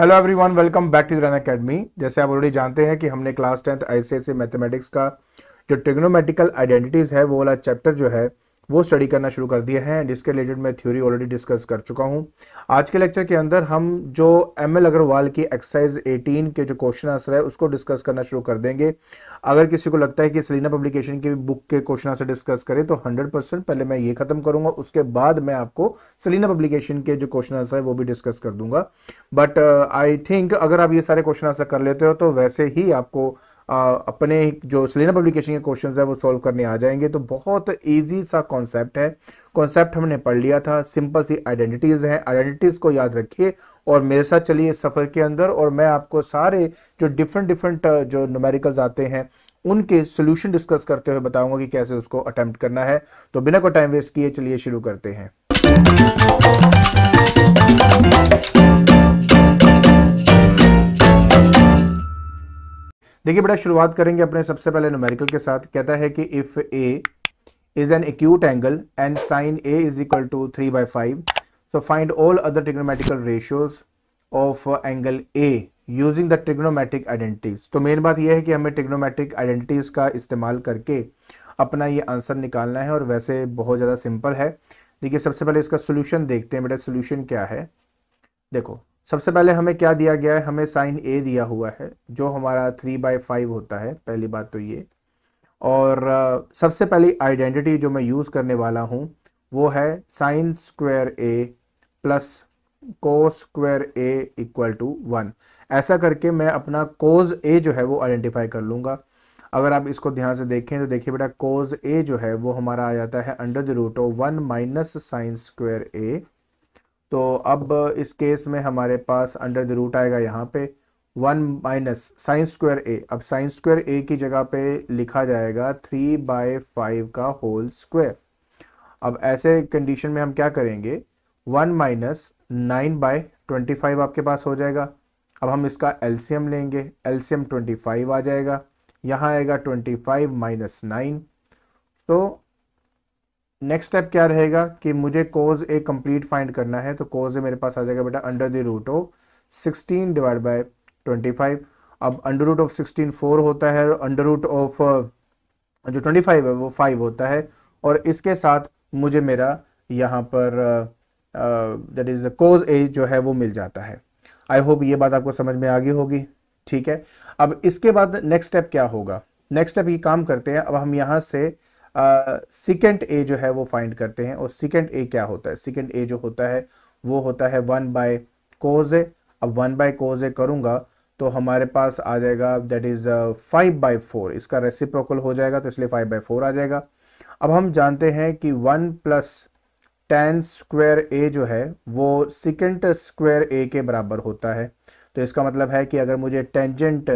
hello everyone welcome back to Run Academy जैसे आप already जानते हैं कि हमने क्लास टेंथ ऐसे ऐसे मैथमेटिक्स का जो ट्रिग्नोमेटिकल आइडेंटिटीज़ है वो वाला चैप्टर जो है वो स्टडी करना शुरू कर दिए हैं एंड इसके रिलेटेड मैं थ्योरी ऑलरेडी डिस्कस कर चुका हूँ आज के लेक्चर के अंदर हम जो एम एल अग्रवाल की एक्सरसाइज 18 के जो क्वेश्चन आंसर है उसको डिस्कस करना शुरू कर देंगे अगर किसी को लगता है कि सलीना पब्लिकेशन की बुक के क्वेश्चन आंसर डिस्कस करें तो हंड्रेड परसेंट पहले मैं ये खत्म करूंगा उसके बाद मैं आपको सलीना पब्लिकेशन के जो क्वेश्चन आंसर है वो भी डिस्कस कर दूंगा बट आई थिंक अगर आप ये सारे क्वेश्चन आंसर कर लेते हो तो वैसे ही आपको अपने जो सिलेना पब्लिकेशन के क्वेश्चन है वो सॉल्व करने आ जाएंगे तो बहुत ईजी सा कॉन्सेप्ट है कॉन्सेप्ट हमने पढ़ लिया था सिंपल सी आइडेंटिटीज़ हैं आइडेंटिटीज़ को याद रखिए और मेरे साथ चलिए इस सफ़र के अंदर और मैं आपको सारे जो डिफरेंट डिफरेंट uh, जो नोमेरिकल्स आते हैं उनके सोल्यूशन डिस्कस करते हुए बताऊंगा कि कैसे उसको अटैम्प्ट करना है तो बिना को टाइम वेस्ट किए चलिए शुरू करते हैं देखिए बेटा शुरुआत करेंगे अपने सबसे पहले न्यूमेरिकल के साथ कहता है कि if A is an acute angle and sine A is equal to three by five so find all other trigonometrical ratios of angle A using the trigonometric identities तो मेन बात यह है कि हमें ट्रिग्नोमेट्रिक आइडेंटिटीज का इस्तेमाल करके अपना ये आंसर निकालना है और वैसे बहुत ज़्यादा सिंपल है देखिए सबसे पहले इसका सोल्यूशन देखते हैं बेटा सोल्यूशन क्या है देखो सबसे पहले हमें क्या दिया गया है हमें साइन ए दिया हुआ है जो हमारा थ्री बाई फाइव होता है पहली बात तो ये और सबसे पहली आइडेंटिटी जो मैं यूज़ करने वाला हूँ वो है sine square A plus cos square A equal to one ऐसा करके मैं अपना कोज ए जो है वो आइडेंटिफाई कर लूँगा अगर आप इसको ध्यान से देखें तो देखिए बेटा कोज ए जो है वो हमारा आ जाता है under the root of one minus sine square A तो अब इस केस में हमारे पास अंडर द रूट आएगा यहाँ पे one minus sine square A अब साइंस स्क्वायर ए की जगह पे लिखा जाएगा थ्री बाय फाइव का होल स्क्वायर अब ऐसे कंडीशन में हम क्या करेंगे one minus nine by twenty five आपके पास हो जाएगा अब हम इसका एलसीएम लेंगे एलसीएम ट्वेंटी फाइव आ जाएगा यहाँ आएगा twenty five minus nine so next step क्या रहेगा कि मुझे कोज ए कंप्लीट फाइंड करना है तो कोज ए मेरे पास आ जाएगा बेटा under the root of sixteen divide by twenty five अब under root of sixteen four होता है और अंडर रूट ऑफ जो ट्वेंटी फाइव है वो फाइव होता है और इसके साथ मुझे मेरा यहाँ पर दैट इज़ कोज ए जो है वो मिल जाता है आई होप ये बात आपको समझ में आ गई होगी ठीक है अब इसके बाद नेक्स्ट स्टेप क्या होगा नेक्स्ट स्टेप ये काम करते हैं अब हम यहाँ से uh, सिकेंड ए जो है वो फाइंड करते हैं और सिकेंड ए क्या होता है सिकेंड ए जो होता है वो होता है वन बाय कोज ए अब वन बाय कोज ए करूँगा तो हमारे पास आ जाएगा that is five by four इसका रेसिप्रोकल हो जाएगा तो इसलिए फाइव बाई फोर आ जाएगा अब हम जानते हैं कि one plus tan square A जो है वो सिकेंड स्क्वायर ए के बराबर होता है तो इसका मतलब है कि अगर मुझे टेंजेंट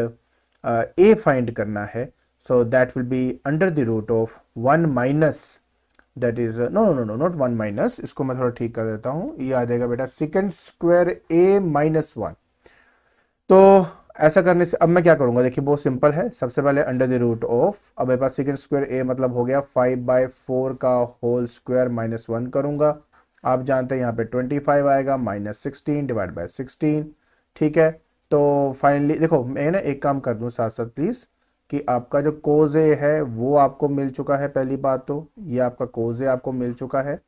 ए फाइंड करना है So that will be under the root of 1 minus is uh, no no no no not 1 minus isko main thoda theek kar देता hu ये aa jayega बेटा secant square A minus one तो ऐसा करने से अब मैं क्या karunga देखिए बहुत सिंपल है सबसे पहले अंडर द रूट ऑफ अब मेरे पास secant square ए मतलब हो गया फाइव बाई फोर का whole square minus one karunga आप जानते हैं यहाँ पे ट्वेंटी फाइव आएगा minus sixteen divide by sixteen ठीक है तो फाइनली देखो मैं ना एक काम कर दूँ साथ साथ प्लीज़ कि आपका जो कोज ए है वो आपको मिल चुका है पहली बात तो ये आपका कोज ए आपको मिल चुका है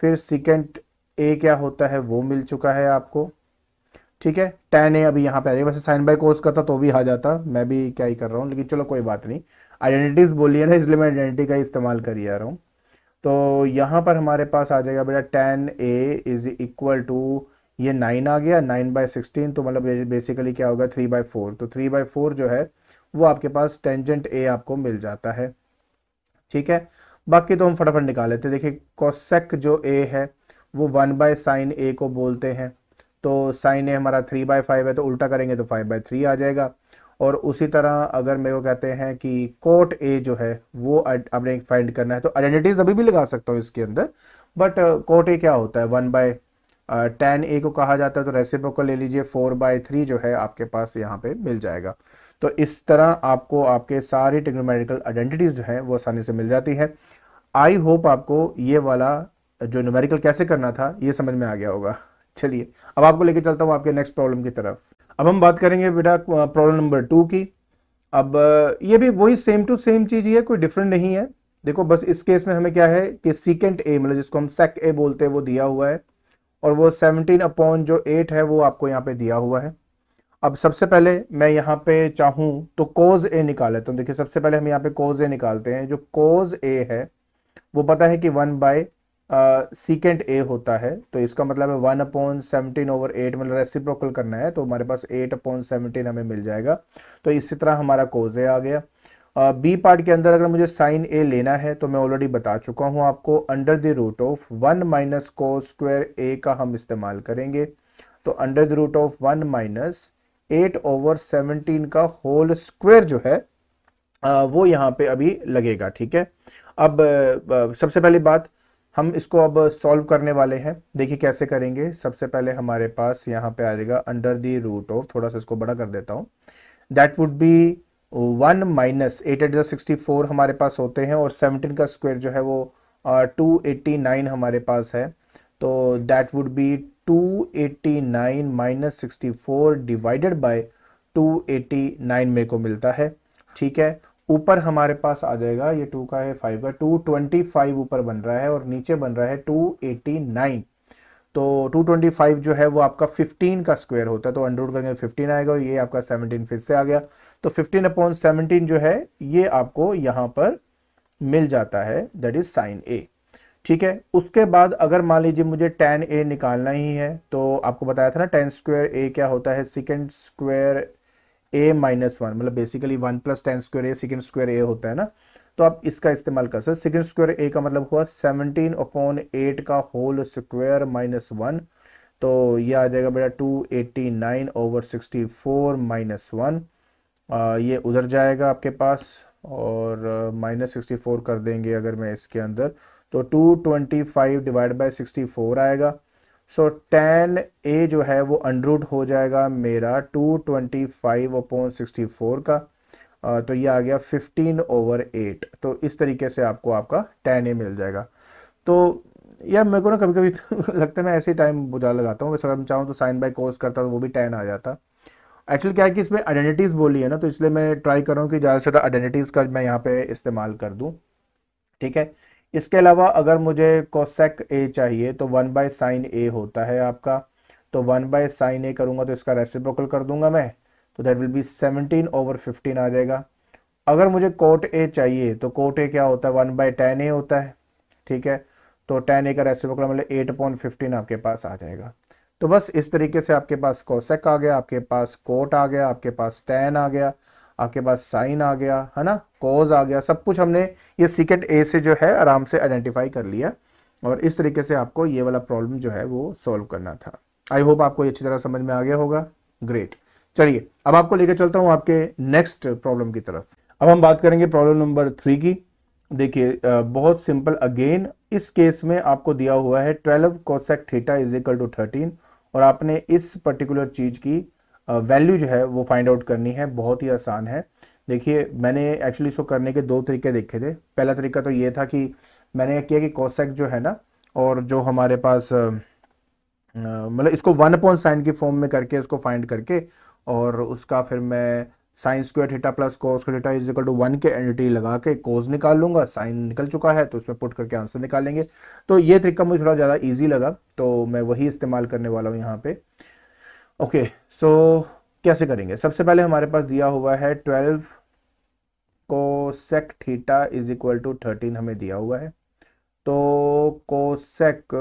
फिर सिकेंड ए क्या होता है वो मिल चुका है आपको ठीक है टेन ए अभी यहाँ पे आ जाएगा वैसे साइन बाय कोर्स करता तो भी आ जाता मैं भी क्या ही कर रहा हूँ लेकिन चलो कोई बात नहीं आइडेंटिटीज बोलिए ना इसलिए मैं आइडेंटिटी का इस्तेमाल कर ही आ रहा हूँ तो यहाँ पर हमारे पास आ जाएगा बेटा tan A is equal to ये नाइन आ गया नाइन बाय सिक्सटीन तो मतलब बेसिकली क्या होगा थ्री बाय फोर तो थ्री बाय फोर जो है वो आपके पास टेंजेंट ए आपको मिल जाता है ठीक है बाकी तो हम फटाफट निकाल लेते हैं देखिए कॉसेक जो ए है वो वन बाय साइन ए को बोलते हैं तो साइन ए हमारा थ्री बाय फाइव है तो उल्टा करेंगे तो फाइव बाय थ्री आ जाएगा और उसी तरह अगर मेरे को कहते हैं कि कोट ए जो है वो आपने फाइंड करना है तो आइडेंटिटीज अभी भी लगा सकता हूँ इसके अंदर बट कोट ए क्या होता है वन बाय टेन ए को कहा जाता है तो रेसिपो को ले लीजिए फोर बाय थ्री जो है आपके पास यहाँ पे मिल जाएगा तो इस तरह आपको आपके सारी टेक्नोमेटिकल आइडेंटिटीज़ जो है वो आसानी से मिल जाती है आई होप आपको ये वाला जो न्यूमेरिकल कैसे करना था ये समझ में आ गया होगा चलिए अब आपको लेके चलता हूँ आपके नेक्स्ट प्रॉब्लम की तरफ अब हम बात करेंगे बेटा प्रॉब्लम नंबर टू की अब ये भी वही सेम टू सेम चीज़ ही है कोई डिफरेंट नहीं है देखो बस इस केस में हमें क्या है कि सीकेंट ए मतलब जिसको हम सेक ए बोलते हैं वो दिया हुआ है और वो सेवनटीन अपॉन जो एट है वो आपको यहाँ पे दिया हुआ है अब सबसे पहले मैं यहाँ पे चाहूँ तो कोज ए निकाल लेता हूँ देखिए सबसे पहले हम यहाँ पे कोज ए निकालते हैं जो कोज ए है वो पता है कि वन बाय सीकेंट ए होता है तो इसका मतलब है one upon seventeen over eight मतलब रेसिप्रोकल करना है तो हमारे पास एट अपॉन सेवनटीन हमें मिल जाएगा तो इसी तरह हमारा कोज ए आ गया बी पार्ट के अंदर अगर मुझे साइन ए लेना है तो मैं ऑलरेडी बता चुका हूं आपको under the root of one minus cos square A का हम इस्तेमाल करेंगे तो under the root of one minus eight over seventeen का होल स्क्वायर जो है वो यहाँ पे अभी लगेगा ठीक है अब सबसे पहली बात हम इसको अब सॉल्व करने वाले हैं देखिए कैसे करेंगे सबसे पहले हमारे पास यहाँ पे आ जाएगा अंडर द रूट ऑफ थोड़ा सा इसको बड़ा कर देता हूँ that would be one minus eight eight sixty four हमारे पास होते हैं और सेवनटीन का स्क्वायर जो है वो टू एट्टी नाइन हमारे पास है तो that would be two eighty nine minus sixty four divided by two eighty nine मेरे को मिलता है ठीक है ऊपर हमारे पास आ जाएगा ये टू का है फाइव का टू ट्वेंटी फाइव ऊपर बन रहा है और नीचे बन रहा है टू एटी नाइन तो 225 जो है वो आपका 15 का स्क्वायर होता है तो अंडर करेंगे 15 आएगा ये आपका 17 फिर से आ गया तो 15 अपॉन 17 जो है ये आपको यहां पर मिल जाता है दैट इज साइन ए ठीक है उसके बाद अगर मान लीजिए मुझे टेन ए निकालना ही है तो आपको बताया था ना टेन स्क्वायर ए क्या होता है second square A minus one मतलब basically one plus tan square A second square A होता है ना तो आप इसका इस्तेमाल कर सकते सेकेंड स्क्वायर ए का मतलब हुआ सेवनटीन अपॉन एट का होल स्क्वायर माइनस वन तो ये आ जाएगा बेटा two eighty nine over sixty four minus one ये उधर जाएगा आपके पास और माइनस सिक्सटी फोर कर देंगे अगर मैं इसके अंदर तो two twenty five divide by sixty four आएगा सो टेन ए जो है वो अंडरूट हो जाएगा मेरा two twenty five upon sixty four का तो ये आ गया फिफ्टीन ओवर एट तो इस तरीके से आपको आपका टेन ए मिल जाएगा तो यार मेरे को ना कभी कभी लगता है मैं ऐसे ही टाइम बुझा लगाता हूँ वैसे अगर मैं चाहूँ तो साइन बाय कोर्स करता तो वो भी टेन आ जाता एक्चुअली क्या है कि इसमें आइडेंटिटीज़ बोली है ना तो इसलिए मैं ट्राई कर रहा हूँ कि ज़्यादा से ज़्यादा आइडेंटिटीज़ का मैं यहाँ पे इस्तेमाल कर दूँ ठीक है इसके अलावा अगर मुझे कोसेक ए चाहिए तो वन बाय साइन ए होता है आपका तो वन बाय साइन ए करूँगा तो इसका रेसिप्रोकल कर दूंगा मैं तो that will be seventeen over fifteen आ जाएगा अगर मुझे कोट ए चाहिए तो कोट ए क्या होता है वन बाई टेन ए होता है ठीक है तो टेन ए का रेसिप मतलब एट पॉइंट फिफ्टीन आपके पास आ जाएगा तो बस इस तरीके से आपके पास कोसेक आ गया आपके पास कोट आ गया आपके पास टेन आ गया आपके पास साइन आ गया है ना कोज आ गया सब कुछ हमने ये सीकेट ए से जो है आराम से आइडेंटिफाई कर लिया और इस तरीके से आपको ये वाला प्रॉब्लम जो है वो सॉल्व करना था आई होप आपको अच्छी तरह समझ में आ गया होगा ग्रेट चलिए अब आपको लेकर चलता हूँ आपके नेक्स्ट प्रॉब्लम की तरफ अब हम बात करेंगे प्रॉब्लम नंबर थ्री की देखिए बहुत सिंपल अगेन इस केस में आपको दिया हुआ है twelve cosec theta is equal to thirteen और आपने इस पर्टिकुलर चीज़ की वैल्यू जो है वो फाइंड आउट करनी है बहुत ही आसान है देखिए मैंने एक्चुअली इसको करने के दो तरीके देखे थे पहला तरीका तो ये था कि मैंने किया कि कॉसेक जो है ना और जो हमारे पास मतलब इसको वन पॉइंट साइन की फॉर्म में करके इसको फाइंड करके और उसका फिर मैं sine square theta plus cos square theta is equal to one के एंटिटी लगा के कोज निकाल लूंगा साइन निकल चुका है तो उसमें पुट करके आंसर निकालेंगे तो ये तरीका मुझे थोड़ा ज़्यादा ईजी लगा तो मैं वही इस्तेमाल करने वाला हूँ यहाँ पे ओके सो कैसे करेंगे सबसे पहले हमारे पास दिया हुआ है twelve cosec theta is equal to thirteen हमें दिया हुआ है तो कोसेक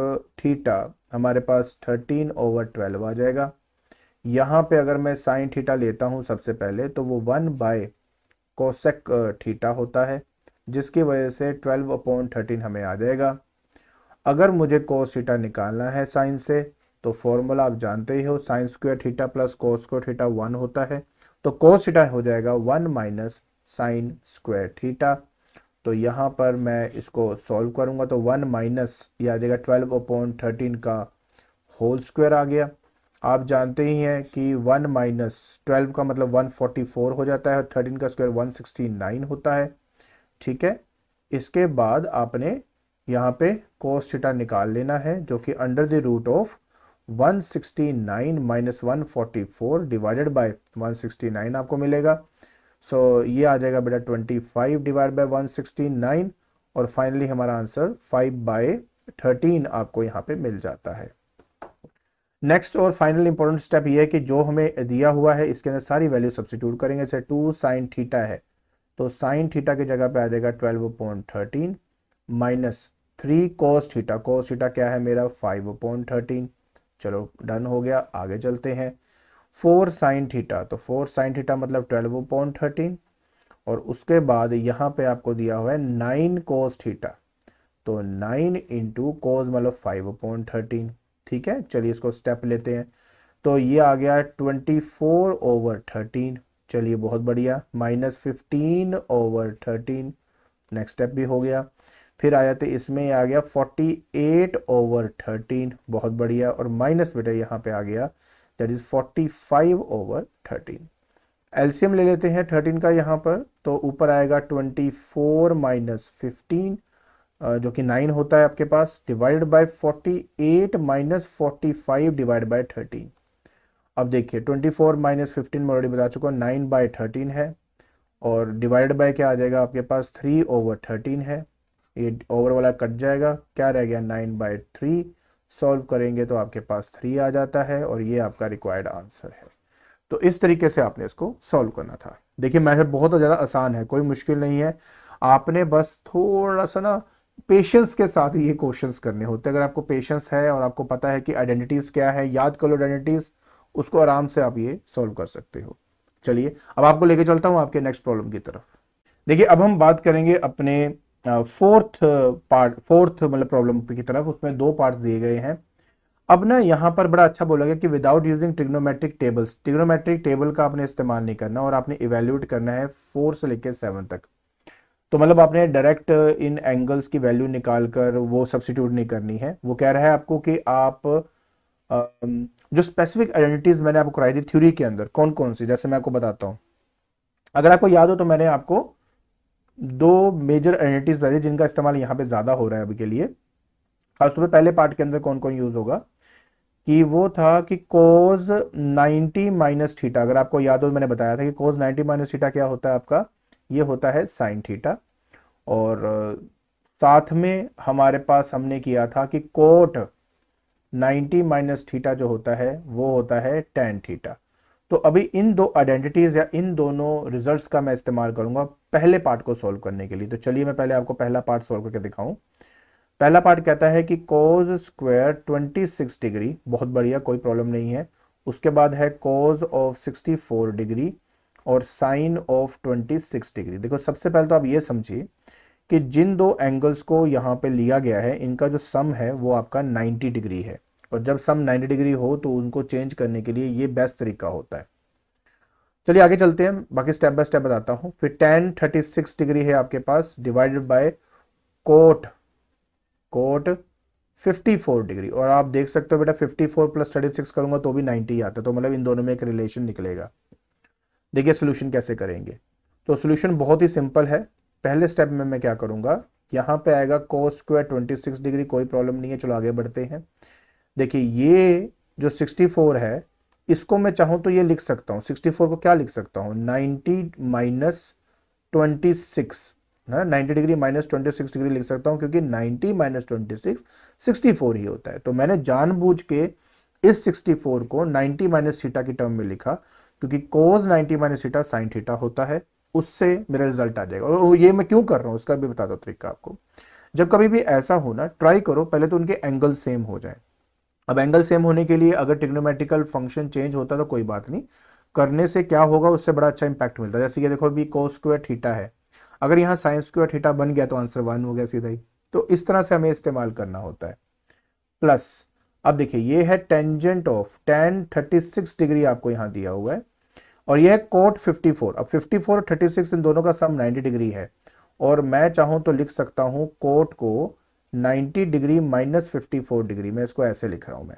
थीटा हमारे पास थर्टीन ओवर ट्वेल्व आ जाएगा यहाँ पे अगर मैं साइन थीटा लेता हूँ सबसे पहले तो वो वन बाय कोसेक थीटा होता है जिसकी वजह से ट्वेल्व अपॉन थर्टीन हमें आ जाएगा अगर मुझे कोस थीटा निकालना है साइन से तो फॉर्मूला आप जानते ही हो sine square theta plus cos square theta one होता है तो कोस थीटा हो जाएगा one minus sine square theta तो यहाँ पर मैं इसको सॉल्व करूँगा तो वन माइनस ये आ जाएगा ट्वेल्व अपॉन थर्टीन का होल स्क्वायर आ गया आप जानते ही हैं कि वन माइनस ट्वेल्व का मतलब वन फोर्टी फोर हो जाता है और थर्टीन का स्क्वायर वन सिक्सटी नाइन होता है ठीक है इसके बाद आपने यहाँ पे कोस थीटा निकाल लेना है जो कि under the root of 169 minus 144 divided by 169 आपको मिलेगा सो so, ये आ जाएगा बेटा 25 डिवाइड बाय 169 और फाइनली हमारा आंसर 5 बाय 13 आपको यहाँ पे मिल जाता है नेक्स्ट और फाइनल इंपॉर्टेंट स्टेप ये है कि जो हमें दिया हुआ है इसके अंदर सारी वैल्यू सब्सिट्यूट करेंगे जैसे टू साइन थीटा है तो साइन थीटा की जगह पे आ जाएगा twelve point thirteen minus three cos theta cos theta क्या है मेरा फाइव पॉइंट थर्टीन चलो डन हो गया आगे चलते हैं फोर साइन थीटा तो फोर साइन थीटा मतलब ट्वेल्व पॉइंट थर्टीन और उसके बाद यहाँ पे आपको दिया हुआ है नाइन कोस थीटा तो नाइन इंटू कोस मतलब फाइव पॉइंट थर्टीन ठीक है चलिए इसको स्टेप लेते हैं तो ये आ गया ट्वेंटी फोर ओवर थर्टीन चलिए बहुत बढ़िया minus fifteen over thirteen next step भी हो गया फिर आया तो इसमें आ गया फोर्टी एट ओवर थर्टीन बहुत बढ़िया और माइनस बेटा यहाँ पे आ गया that is forty five over thirteen एल्सियम ले लेते हैं थर्टीन का यहाँ पर तो ऊपर आएगा ट्वेंटी फोर माइनस फिफ्टीन जो कि नाइन होता है आपके पास divide by forty eight minus forty five divide by thirteen अब देखिए ट्वेंटी फोर माइनस फिफ्टीन मैं ऑलरेडी बता चुका हूँ नाइन बाय थर्टीन है और डिवाइड बाय क्या आ जाएगा आपके पास थ्री ओवर थर्टीन है ये ओवर वाला कट जाएगा क्या रह गया नाइन बाय थ्री सॉल्व करेंगे तो आपके पास थ्री आ जाता है और ये आपका रिक्वायर्ड आंसर है तो इस तरीके से आपने इसको सॉल्व करना था देखिए मैथड बहुत ज़्यादा आसान है कोई मुश्किल नहीं है आपने बस थोड़ा सा ना पेशेंस के साथ ये क्वेश्चंस करने होते हैं अगर आपको पेशेंस है और आपको पता है कि आइडेंटिटीज क्या है याद कर लो आइडेंटिटीज उसको आराम से आप ये सॉल्व कर सकते हो चलिए अब आपको लेके चलता हूं आपके नेक्स्ट प्रॉब्लम की तरफ देखिए अब हम बात करेंगे अपने फोर्थ पार्ट फोर्थ मतलब प्रॉब्लम की तरफ उसमें दो पार्ट दिए गए हैं अब ना यहाँ पर बड़ा अच्छा बोला गया कि without using trigonometric tables trigonometric table का आपने इस्तेमाल नहीं करना और आपने इवेल्यूएट करना है फोर से लेकर सेवन तक तो मतलब आपने डायरेक्ट इन एंगल्स की वैल्यू निकाल कर वो सब्सिट्यूट नहीं करनी है वो कह रहा है आपको कि आप जो स्पेसिफिक आइडेंटिटीज मैंने आपको कराई थी थ्योरी के अंदर कौन कौन सी जैसे मैं आपको बताता हूँ अगर आपको याद हो तो मैंने आपको दो मेजर आइडेंटिटीज बताई जिनका इस्तेमाल यहाँ पे ज़्यादा हो रहा है अभी के लिए खासतौर पर पहले पार्ट के अंदर कौन कौन यूज़ होगा कि वो था कि कोज 90 माइनस थीटा अगर आपको याद हो मैंने बताया था कि कोज 90 माइनस थीटा क्या होता है आपका ये होता है साइन थीटा और साथ में हमारे पास हमने किया था कि कोट 90 माइनस थीटा जो होता है वो होता है टेन थीटा तो अभी इन दो आइडेंटिटीज़ या इन दोनों रिजल्ट्स का मैं इस्तेमाल करूंगा पहले पार्ट को सॉल्व करने के लिए तो चलिए मैं पहले आपको पहला पार्ट सॉल्व करके दिखाऊं पहला पार्ट कहता है कि कोज स्क्वायर 26 डिग्री बहुत बढ़िया कोई प्रॉब्लम नहीं है उसके बाद है कोज ऑफ 64 डिग्री और साइन ऑफ 26 डिग्री देखो सबसे पहले तो आप ये समझिए कि जिन दो एंगल्स को यहाँ पे लिया गया है इनका जो सम है वो आपका 90 डिग्री है और जब सम 90 डिग्री हो तो उनको चेंज करने के लिए ये बेस्ट तरीका होता है चलिए आगे चलते हैं बाकी स्टेप बाय स्टेप बताता हूँ फिर टेन थर्टी सिक्स डिग्री है आपके पास divided by cot cot 54 degree और आप देख सकते हो बेटा 54 फोर प्लस थर्टी करूंगा तो भी 90 आता है तो मतलब इन दोनों में एक रिलेशन निकलेगा देखिए सोल्यूशन कैसे करेंगे तो सोल्यूशन बहुत ही सिंपल है पहले स्टेप में मैं क्या करूँगा यहाँ पे आएगा cos square twenty six degree कोई प्रॉब्लम नहीं है चलो आगे बढ़ते हैं देखिए ये जो सिक्सटी फोर है इसको मैं चाहूँ तो ये लिख सकता हूँ सिक्सटी फोर को क्या लिख सकता हूँ नाइनटी माइनस ट्वेंटी सिक्स है ninety degree minus twenty six degree लिख सकता हूँ क्योंकि ninety minus twenty six sixty four ही होता है तो मैंने जानबूझ के इस 64 को 90 माइनस थीटा की टर्म में लिखा क्योंकि cos 90 minus theta sine theta होता है उससे मेरा रिजल्ट आ जाएगा और ये मैं क्यों कर रहा हूं उसका भी बता दो तरीका आपको जब कभी भी ऐसा हो ना ट्राई करो पहले तो उनके एंगल सेम हो जाए अब एंगल सेम होने के लिए अगर टिग्नोमेटिकल फंक्शन चेंज होता तो कोई बात नहीं करने से क्या होगा उससे बड़ा अच्छा इंपैक्ट मिलता है जैसे ये देखो अभी कोस स्क्वायर थीटा है अगर यहाँ साइंस स्क्वायर थीटा बन गया तो आंसर वन हो गया सीधा ही तो इस तरह से हमें इस्तेमाल करना होता है प्लस अब देखिए ये है tangent of tan thirty six degree आपको यहां दिया हुआ है और ये है कोट फिफ्टी फोर अब फिफ्टी फोर और थर्टी सिक्स इन दोनों का सम नाइनटी डिग्री है और मैं चाहूं तो लिख सकता हूं कोट को ninety degree minus fifty four degree मैं इसको ऐसे लिख रहा हूं मैं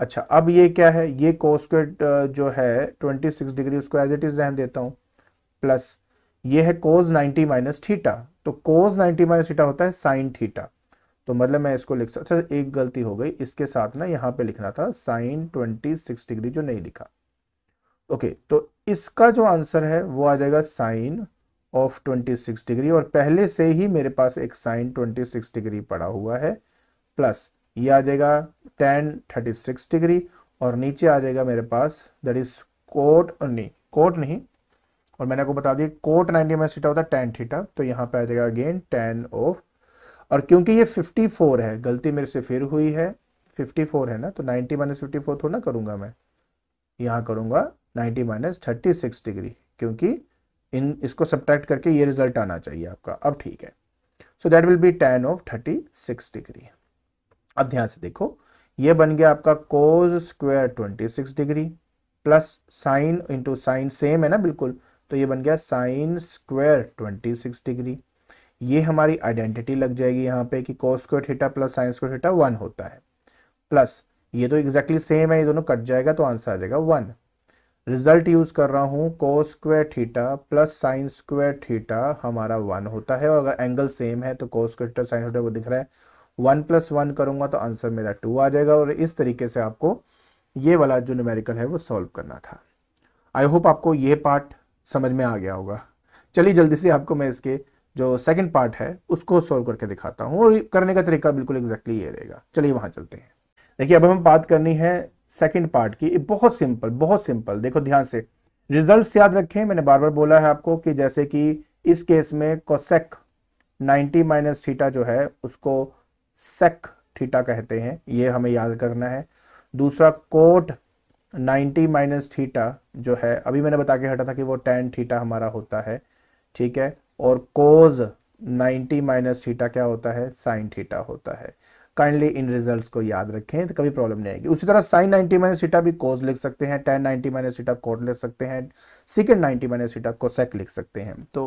अच्छा अब ये क्या है ये कोस्क्वेट जो है ट्वेंटी सिक्स डिग्री उसको एज इट इज रहन देता हूँ प्लस ये है कोज नाइनटी माइनस थीटा तो कोज नाइनटी माइनस थीटा होता है साइन थीटा तो मतलब मैं इसको लिख सकता अच्छा एक गलती हो गई इसके साथ ना यहाँ पे लिखना था साइन ट्वेंटी सिक्स डिग्री जो नहीं लिखा ओके तो इसका जो आंसर है वो आ जाएगा साइन ऑफ सिक्स डिग्री और पहले से ही मेरे पास एक साइन सिक्स डिग्री पड़ा हुआ है प्लस ये आ जाएगा टेन थर्टी सिक्स डिग्री और नीचे आ जाएगा मेरे पास दैट इज कोट नहीं कोट नहीं और मैंने आपको बता दिया कोट नाइनटी में सीटा होता है टेन थीटा तो यहाँ पे आ जाएगा अगेन टेन ऑफ और क्योंकि ये 54 है गलती मेरे से फिर हुई है 54 है ना तो 90 माइनस फिफ्टी थोड़ा ना मैं यहाँ करूंगा 90 माइनस थर्टी डिग्री क्योंकि इन इसको सब्ट्रैक्ट करके ये रिजल्ट आना चाहिए आपका अब ठीक है so that will be tan of thirty six degree अब ध्यान से देखो ये बन गया आपका cos square twenty six degree plus sine into sine same है ना बिल्कुल तो ये बन गया sine square twenty six degree ये हमारी आइडेंटिटी लग जाएगी यहाँ पे कि कॉस को थीटा प्लस साइंस को थीटा वन होता है प्लस ये तो एग्जैक्टली exactly सेम है ये दोनों कट जाएगा तो आंसर आ जाएगा वन रिजल्ट यूज कर रहा हूँ cos square theta plus sine square theta हमारा वन होता है और अगर एंगल सेम है तो cos square theta sine theta वो दिख रहा है वन प्लस वन करूंगा तो आंसर मेरा टू आ जाएगा और इस तरीके से आपको ये वाला जो न्यूमेरिकल है वो सॉल्व करना था आई होप आपको ये पार्ट समझ में आ गया होगा चलिए जल्दी से आपको मैं इसके जो सेकंड पार्ट है उसको सॉल्व करके दिखाता हूँ और करने का तरीका बिल्कुल एग्जैक्टली exactly ये रहेगा चलिए वहां चलते हैं देखिए अब हम बात करनी है सेकंड पार्ट की बहुत सिंपल बहुत सिंपल देखो ध्यान से रिजल्ट याद रखें मैंने बार बार बोला है आपको कि जैसे कि इस केस में कोसेक 90 माइनस थीटा जो है उसको सेक थीटा कहते हैं ये हमें याद करना है दूसरा कोट 90 माइनस थीटा जो है अभी मैंने बता के हटा था कि वो टेन थीटा हमारा होता है ठीक है और कोज 90 माइनस थीटा क्या होता है साइन थीटा होता है काइंडली इन रिजल्ट्स को याद रखें तो कभी प्रॉब्लम नहीं आएगी उसी तरह साइन 90 माइनस थीटा भी कोज लिख सकते हैं टेन 90 माइनस थीटा कोट लिख सकते हैं सिकेंड 90 माइनस थीटा कोसेक लिख सकते हैं तो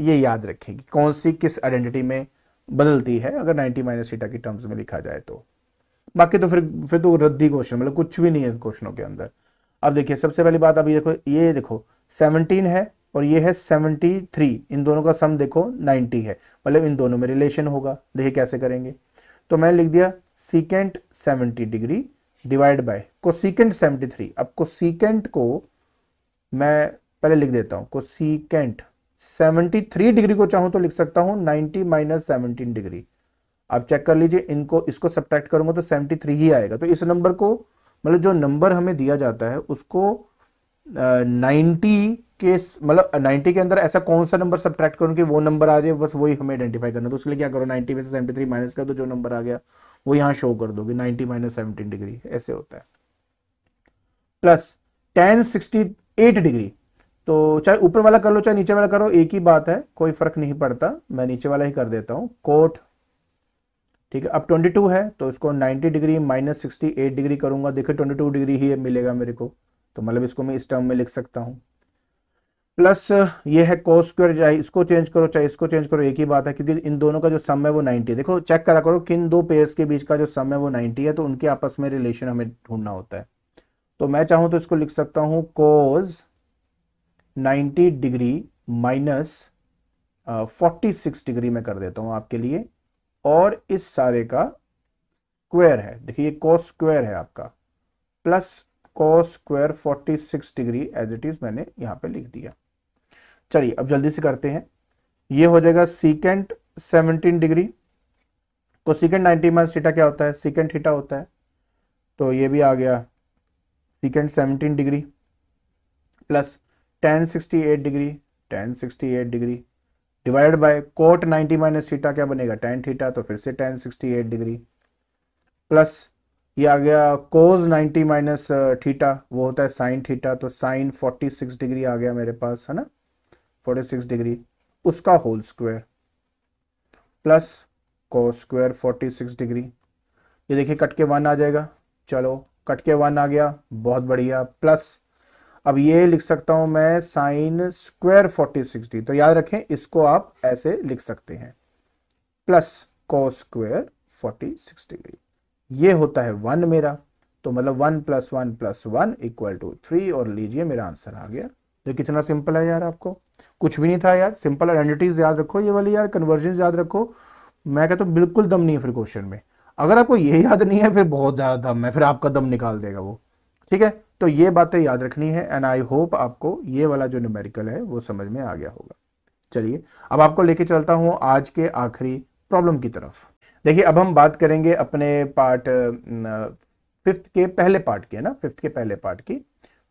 ये याद रखें कि कौन सी किस आइडेंटिटी में बदलती है अगर नाइन्टी माइनस थीटा की टर्म्स में लिखा जाए तो बाकी तो फिर फिर तो रद्दी क्वेश्चन मतलब कुछ भी नहीं है क्वेश्चनों के अंदर अब देखिए सबसे पहली बात अभी देखो ये देखो सेवनटीन है और ये है सेवनटी थ्री इन दोनों का सम देखो नाइनटी है मतलब इन दोनों में रिलेशन होगा देखिए कैसे करेंगे तो मैं लिख दिया secant seventy degree divide by cosecant seventy three अब को सीकेंट को मैं पहले लिख देता हूं को सीकेंट सेवनटी थ्री डिग्री को चाहूं तो लिख सकता हूं नाइनटी माइनस सेवनटीन डिग्री आप चेक कर लीजिए इनको इसको सब्ट्रैक्ट करूंगा तो 73 ही आएगा तो इस नंबर को मतलब जो नंबर हमें दिया जाता है उसको नाइन्टी के मतलब नाइन्टी के अंदर ऐसा कौन सा नंबर सब्ट्रैक्ट करूँ कि वो नंबर आ जाए बस वही हमें आइडेंटिफाई करना तो उसके लिए क्या करो नाइन्टी में से सेवेंटी थ्री माइनस कर दो जो नंबर आ गया वो यहाँ शो कर दोगे नाइन्टी माइनस सेवनटीन डिग्री ऐसे होता है plus tan sixty eight degree तो चाहे ऊपर वाला कर लो चाहे नीचे वाला करो एक ही बात है कोई फर्क नहीं पड़ता मैं नीचे वाला ही कर देता हूँ कोट ठीक है अब 22 है तो इसको 90 डिग्री माइनस सिक्सटी डिग्री करूंगा देखिए 22 डिग्री ही मिलेगा मेरे को तो मतलब इसको मैं इस टर्म में लिख सकता हूं प्लस ये है कोस स्क्वायर चाहे इसको चेंज करो चाहे इसको चेंज करो एक ही बात है क्योंकि इन दोनों का जो सम है वो 90 है देखो चेक करा करो किन दो पेयर्स के बीच का जो सम है वो 90 है तो उनके आपस में रिलेशन हमें ढूंढना होता है तो मैं चाहूं तो इसको लिख सकता हूं cos 90 degree minus forty six degree में कर देता हूं आपके लिए और इस सारे का स्क्वायर है देखिए ये कोस स्क्वायर है आपका plus cos square 46 degree as it is मैंने यहां पे लिख दिया चलिए अब जल्दी से करते हैं ये हो जाएगा सीकेंट 17 डिग्री तो सीकेंट 90 माइनस थीटा क्या होता है सीकेंट थीटा होता है तो ये भी आ गया secant 17 degree plus tan 1068 degree tan 1068 degree divided by cot 90 minus theta क्या बनेगा टेन थीटा तो फिर से टेन 1068 डिग्री प्लस ये आ गया कोज 90 माइनस थीटा वो होता है साइन थीटा तो साइन 46 डिग्री आ गया मेरे पास है ना 46 डिग्री उसका whole square plus cos square 46 degree ये देखिए कट के वन आ जाएगा चलो कट के वन आ गया बहुत बढ़िया प्लस अब ये लिख सकता हूं मैं साइन स्क्वायर 46 डिग्री तो याद रखें इसको आप ऐसे लिख सकते हैं plus cos square forty degree ये होता है वन मेरा तो मतलब one plus one plus one equal to three और लीजिए मेरा आंसर आ गया तो कितना सिंपल है यार आपको कुछ भी नहीं था यार सिंपल आइडेंटिटीज याद रखो ये वाली यार कन्वर्जन याद रखो मैं कहता तो हूँ बिल्कुल दम नहीं है फिर क्वेश्चन में अगर आपको ये याद नहीं है फिर बहुत ज़्यादा दम है फिर आपका दम निकाल देगा वो ठीक है तो ये बातें याद रखनी है एंड आई होप आपको ये वाला जो न्यूमेरिकल है वो समझ में आ गया होगा चलिए अब आपको लेके चलता हूं आज के आखिरी प्रॉब्लम की तरफ देखिए अब हम बात करेंगे अपने पार्ट फिफ्थ के पहले पार्ट की है ना फिफ्थ के पहले पार्ट की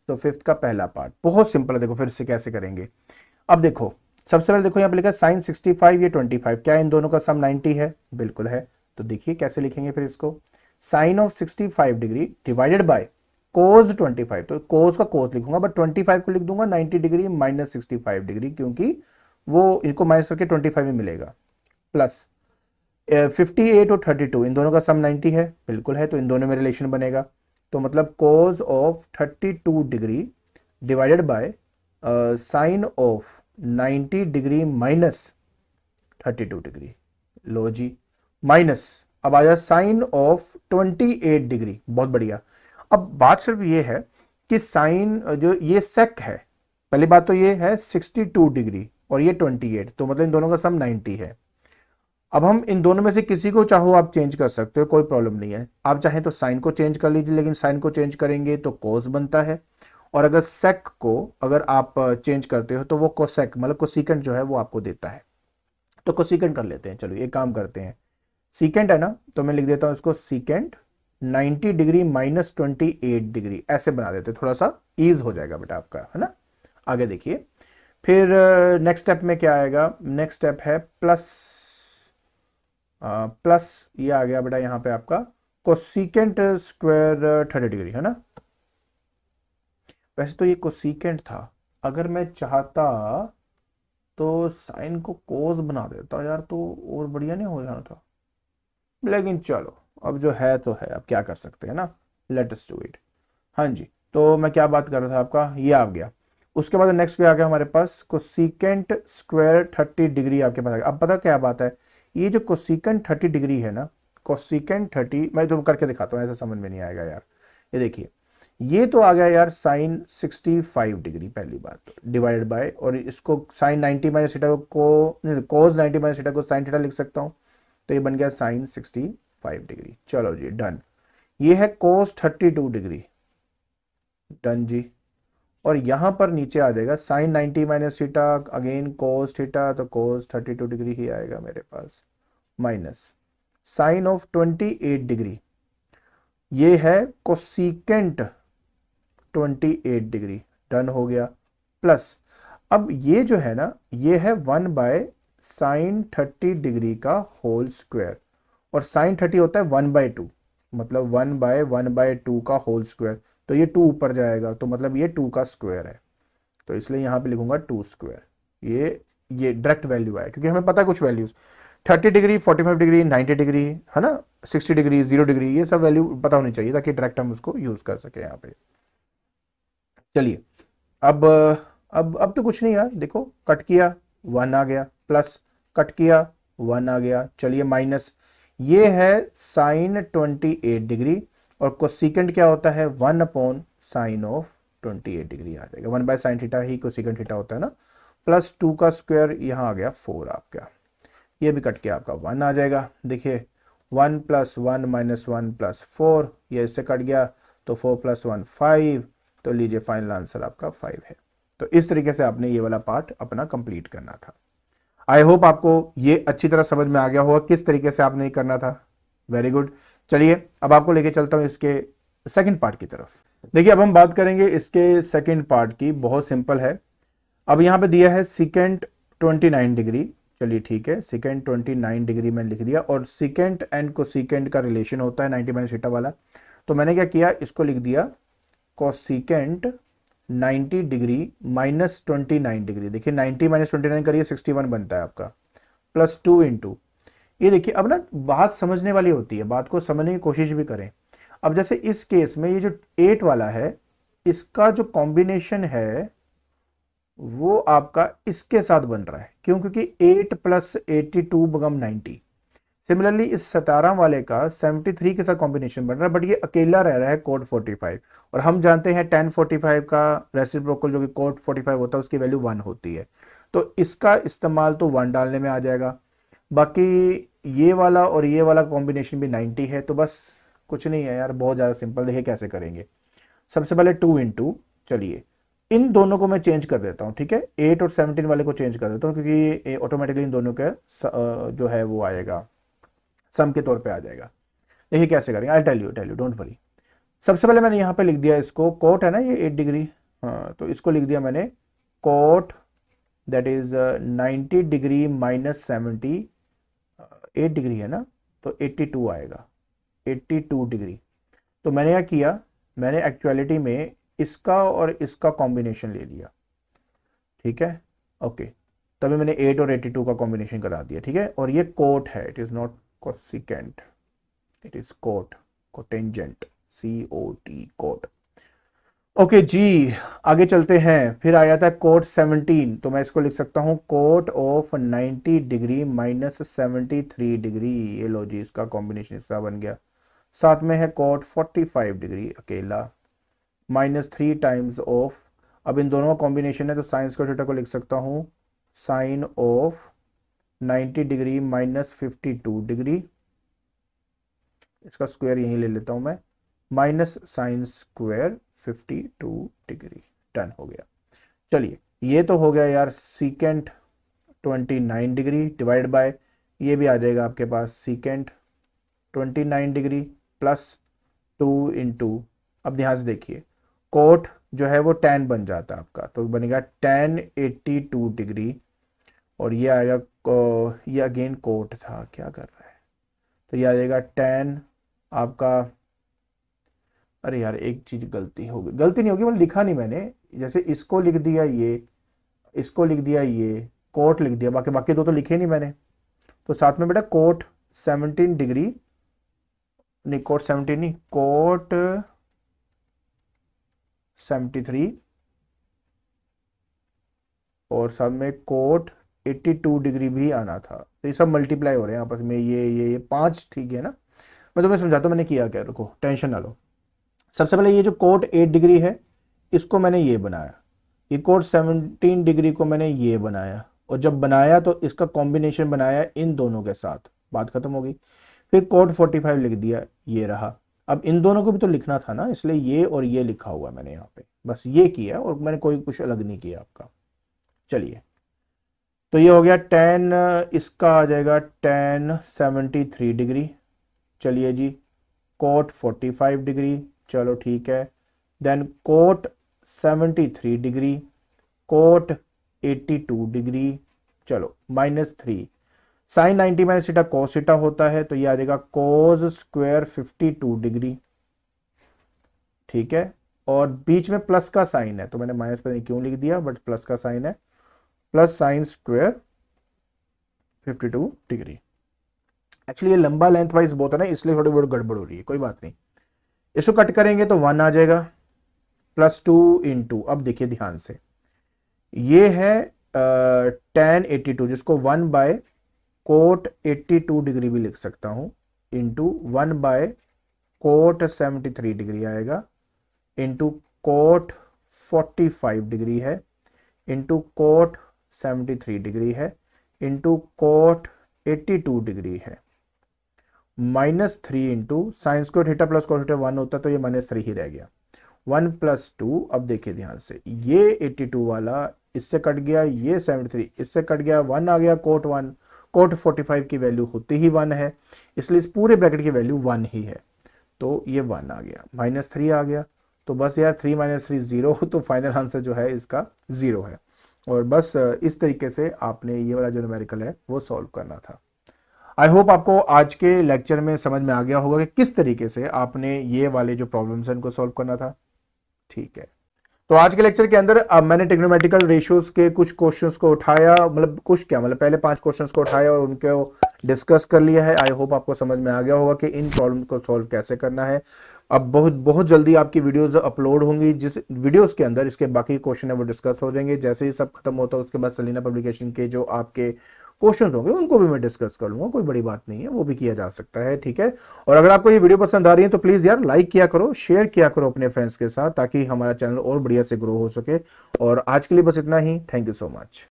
तो फिफ्थ का पहला पार्ट बहुत सिंपल है देखो फिर से कैसे करेंगे अब देखो सबसे पहले देखो यहाँ पे लिखा साइन सिक्सटी या ट्वेंटी फाइव क्या इन दोनों का सम नाइनटी है बिल्कुल है तो देखिए कैसे लिखेंगे फिर इसको sine of sixty five degree divided by cos five तो कोज का कोज लिखूंगा बट फाइव को लिख दूंगा ninety degree minus sixty five degree क्योंकि वो इनको माइनस करके ट्वेंटी फाइव में मिलेगा प्लस फिफ्टी एट और थर्टी टू इन दोनों का सम नाइन्टी है बिल्कुल है तो इन दोनों में रिलेशन बनेगा तो मतलब cos of thirty two degree divided by sine of ninety degree minus thirty two degree लो जी माइनस अब आ जाए sine of twenty eight degree बहुत बढ़िया अब बात सिर्फ ये है कि साइन जो ये सेक है पहली बात तो ये है सिक्सटी टू डिग्री और ये ट्वेंटी एट तो मतलब इन दोनों का सम नाइन्टी है अब हम इन दोनों में से किसी को चाहो आप चेंज कर सकते हो कोई प्रॉब्लम नहीं है आप चाहें तो साइन को चेंज कर लीजिए लेकिन साइन को चेंज करेंगे तो कोस बनता है और अगर सेक को अगर आप चेंज करते हो तो वो कोसेक मतलब कोसिकेंट जो है वो आपको देता है तो कोसिकेंट कर लेते हैं चलो ये काम करते हैं सीकेंट है ना तो मैं लिख देता हूं इसको secant 90 degree minus twenty degree ऐसे बना देते हैं थोड़ा सा ईज हो जाएगा बेटा आपका है ना आगे देखिए फिर नेक्स्ट स्टेप में क्या आएगा नेक्स्ट स्टेप है प्लस प्लस ये आ गया बेटा यहाँ पे आपका कोसिकेंट स्क्वायर थर्टी डिग्री है ना वैसे तो ये कोसिकेंट था अगर मैं चाहता तो साइन को कोस बना देता यार तो और बढ़िया नहीं हो जाना था लेकिन चलो अब जो है तो है अब क्या कर सकते हैं ना लेटेस्ट टू इट हाँ जी तो मैं क्या बात कर रहा था आपका ये आ गया उसके बाद नेक्स्ट क्या आ गया हमारे पास कोसिकेंट स्क्वायर थर्टी डिग्री आपके पास आ गया अब पता क्या बात है ये जो कोसिकन थर्टी डिग्री है ना कोसिकन थर्टी मैं तो करके दिखाता हूँ ऐसा समझ में नहीं आएगा यार ये देखिए ये तो आ गया यार साइन 65 डिग्री पहली बात तो, डिवाइडेड बाय और इसको साइन 90 माइनस सीटा को कोज 90 माइनस सीटा को साइन थीटा लिख सकता हूँ तो ये बन गया साइन 65 डिग्री चलो जी डन ये है कोस 32 डिग्री डन जी और यहां पर नीचे आ जाएगा sine 90 minus theta again cos theta तो कोस 32 टू डिग्री ही आएगा मेरे पास minus sine of twenty eight degree ये है कोसिकेंट 28 डिग्री डन हो गया प्लस अब ये जो है ना ये है one by sine thirty degree का होल स्क्वायर और साइन थर्टी होता है वन बाय टू मतलब one by one by two का होल स्क्वायर तो ये टू ऊपर जाएगा तो मतलब ये टू का स्क्वायर है तो इसलिए यहाँ पे लिखूंगा टू स्क्वायर ये ये डायरेक्ट वैल्यू आया क्योंकि हमें पता कुछ वैल्यूज 30 डिग्री 45 डिग्री 90 डिग्री है ना 60 डिग्री 0 डिग्री ये सब वैल्यू पता होनी चाहिए ताकि डायरेक्ट हम उसको यूज कर सके यहाँ पे चलिए अब अब अब तो कुछ नहीं यार देखो कट किया वन आ गया प्लस कट किया वन आ गया चलिए माइनस ये है साइन ट्वेंटी एट डिग्री और कोसिकेंड क्या होता है one upon sine of twenty eight degree आ जाएगा वन बाय साइन थीटा ही कोसिकेंड थीटा होता है ना प्लस टू का स्क्वायर यहाँ आ गया फोर आपका ये भी कट के आपका वन आ जाएगा देखिए one plus one minus one plus four ये इससे कट गया तो फोर प्लस वन फाइव तो लीजिए फाइनल आंसर आपका फाइव है तो इस तरीके से आपने ये वाला पार्ट अपना कंप्लीट करना था आई होप आपको ये अच्छी तरह समझ में आ गया होगा किस तरीके से आपने ये करना था वेरी गुड चलिए अब आपको लेके चलता हूं इसके सेकंड पार्ट की तरफ देखिए अब हम बात करेंगे इसके सेकंड पार्ट की बहुत सिंपल है अब यहां पे दिया है सिकेंड 29 डिग्री चलिए ठीक है सिकेंड 29 डिग्री मैंने लिख दिया और सिकेंड एंड को सिकेंड का रिलेशन होता है 90 माइनस सीटा वाला तो मैंने क्या किया इसको लिख दिया secant 90 degree minus nine degree देखिए नाइनटी माइनस नाइन करिए वन बनता है आपका प्लस टू इंटू ये देखिए अब ना बात समझने वाली होती है बात को समझने की कोशिश भी करें अब जैसे इस केस में ये जो एट वाला है इसका जो कॉम्बिनेशन है वो आपका इसके साथ बन रहा है क्यों क्योंकि eight plus eighty two become ninety similarly इस सतारा वाले का सेवेंटी थ्री के साथ कॉम्बिनेशन बन रहा है बट ये अकेला रह रहा है कोड फोर्टी फाइव और हम जानते हैं टेन फोर्टी फाइव का रेसिप्रोकल जो कि कोड फोर्टी फाइव होता है उसकी वैल्यू वन होती है तो इसका इस्तेमाल तो वन डालने में आ जाएगा बाकी ये वाला और ये वाला कॉम्बिनेशन भी 90 है तो बस कुछ नहीं है यार बहुत ज़्यादा सिंपल देखिए कैसे करेंगे सबसे पहले टू इन टू चलिए इन दोनों को मैं चेंज कर देता हूँ ठीक है एट और सेवनटीन वाले को चेंज कर देता हूँ क्योंकि ऑटोमेटिकली इन दोनों का जो है वो आएगा सम के तौर पे आ जाएगा देखिए कैसे करेंगे I tell you tell you don't worry सबसे पहले मैंने यहाँ पे लिख दिया इसको कोट है ना ये एट डिग्री हाँ तो इसको लिख दिया मैंने cot that is ninety degree minus seventy eight degree है ना तो एट्टी टू आएगा एट्टी टू डिग्री तो मैंने क्या किया मैंने एक्चुअलिटी में इसका और इसका कॉम्बिनेशन ले लिया ठीक है ओके तभी मैंने एट और एट्टी टू का कॉम्बिनेशन करा दिया ठीक है और ये कोट है it is not cosecant it is cot cotangent C O T cot okay okay, जी आगे चलते हैं फिर आ जाता है कोट 17 तो मैं इसको लिख सकता हूं cot of 90 degree minus 73 degree ये लो जी इसका कॉम्बिनेशन हिस्सा बन गया साथ में है कोट 45 डिग्री अकेला माइनस थ्री टाइम्स ऑफ अब इन दोनों का कॉम्बिनेशन है तो साइंस का छोटा को लिख सकता हूँ sine of 90 degree minus fifty degree इसका स्क्वायर यहीं ले लेता हूँ मैं minus sine square two degree टन हो गया चलिए ये तो हो गया यार secant nine degree divide by ये भी आ जाएगा आपके पास secant nine degree plus two into अब ध्यान से देखिए कोट जो है वो टेन बन जाता है आपका तो बनेगा टेन एट्टी टू डिग्री और ये आएगा ये अगेन कोट था क्या कर रहा है तो ये आ जाएगा टेन आपका अरे यार एक चीज गलती हो गई गलती नहीं होगी मतलब लिखा नहीं मैंने जैसे इसको लिख दिया ये इसको लिख दिया ये कोट लिख दिया बाकी बाकी दो तो लिखे नहीं मैंने तो साथ में बेटा कोट सेवनटीन डिग्री नहीं कोट सेवनटीन नहीं कोट सेवेंटी थ्री और साथ में कोट एट्टी टू डिग्री भी आना था तो ये सब मल्टीप्लाई हो रहे हैं आपस में ये ये ये पांच ठीक है ना मतलब मैं तुम्हें समझाता हूँ मैंने किया क्या रुको टेंशन ना लो सबसे पहले ये जो कोट एट डिग्री है इसको मैंने ये बनाया ये कोट सेवनटीन डिग्री को मैंने ये बनाया और जब बनाया तो इसका कॉम्बिनेशन बनाया इन दोनों के साथ बात खत्म हो गई फिर कोट फोर्टी फाइव लिख दिया ये रहा अब इन दोनों को भी तो लिखना था ना इसलिए ये और ये लिखा हुआ मैंने यहाँ पे बस ये किया और मैंने कोई कुछ अलग नहीं किया आपका चलिए तो ये हो गया टेन इसका आ जाएगा टेन सेवनटी थ्री डिग्री चलिए जी कोट फोर्टी फाइव डिग्री चलो ठीक है then cot 73 degree cot 82 degree चलो minus three sine ninety minus theta cos theta होता है तो ये आ जाएगा कोज फिफ्टी 52 डिग्री ठीक है और बीच में प्लस का साइन है तो मैंने माइनस पर क्यों लिख दिया बट प्लस का साइन है plus sine fifty 52 degree actually ये लंबा लेंथ वाइज बहुत है ना इसलिए थोड़ी बहुत गड़बड़ हो रही है कोई बात नहीं इसको कट करेंगे तो वन आ जाएगा प्लस टू इन टू अब देखिए ध्यान से ये है टेन एट्टी टू जिसको one by cot eighty two degree भी लिख सकता हूँ into one by cot seventy three degree आएगा into cot forty five degree है into cot seventy three degree है into cot eighty two degree है minus three into साइंस को theta plus cos theta one होता तो ये माइनस थ्री ही रह गया वन प्लस टू अब देखिए ध्यान से ये एट्टी टू वाला इससे कट गया ये सेवेंटी थ्री इससे कट गया वन आ गया cot one cot forty five की वैल्यू होती ही वन है इसलिए इस पूरे ब्रैकेट की वैल्यू वन ही है तो ये वन आ गया माइनस थ्री आ गया तो बस यार थ्री माइनस थ्री ज़ीरो तो फाइनल आंसर जो है इसका ज़ीरो है और बस इस तरीके से आपने ये वाला जो न्यूमेरिकल है वो सॉल्व करना था आई होप आपको आज के लेक्चर में समझ में आ गया होगा कि किस तरीके से आपने ये वाले जो प्रॉब्लम्स हैं इनको सॉल्व करना था ठीक है तो आज के लेक्चर के अंदर अब मैंने टेक्नोमेटिकल रेशियोज के कुछ क्वेश्चंस को उठाया मतलब कुछ क्या मतलब पहले पांच क्वेश्चंस को उठाया और उनको डिस्कस कर लिया है आई होप आपको समझ में आ गया होगा कि इन प्रॉब्लम को सॉल्व कैसे करना है अब बहुत बहुत जल्दी आपकी वीडियोस अपलोड होंगी जिस वीडियोस के अंदर इसके बाकी क्वेश्चन है वो डिस्कस हो जाएंगे जैसे ही सब खत्म होता है उसके बाद सलीना पब्लिकेशन के जो आपके क्वेश्चन होंगे उनको भी मैं डिस्कस कर लूंगा कोई बड़ी बात नहीं है वो भी किया जा सकता है ठीक है और अगर आपको ये वीडियो पसंद आ रही है तो प्लीज यार लाइक किया करो शेयर किया करो अपने फ्रेंड्स के साथ ताकि हमारा चैनल और बढ़िया से ग्रो हो सके और आज के लिए बस इतना ही थैंक यू सो मच